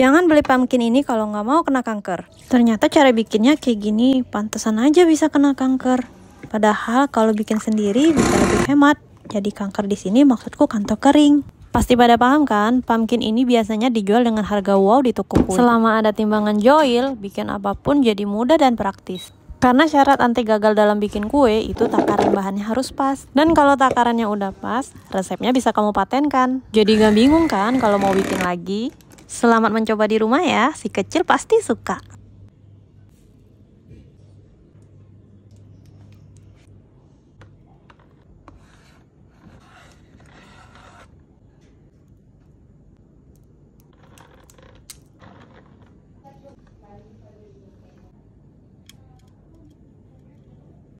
Jangan beli pumpkin ini kalau nggak mau kena kanker. Ternyata cara bikinnya kayak gini, pantesan aja bisa kena kanker. Padahal kalau bikin sendiri bisa lebih hemat. Jadi kanker di sini maksudku kantor kering. Pasti pada paham kan, pumpkin ini biasanya dijual dengan harga wow di toko kue. Selama ada timbangan joil, bikin apapun jadi mudah dan praktis. Karena syarat anti gagal dalam bikin kue itu takaran bahannya harus pas. Dan kalau takarannya udah pas, resepnya bisa kamu patenkan. Jadi gak bingung kan kalau mau bikin lagi? Selamat mencoba di rumah ya, si kecil pasti suka.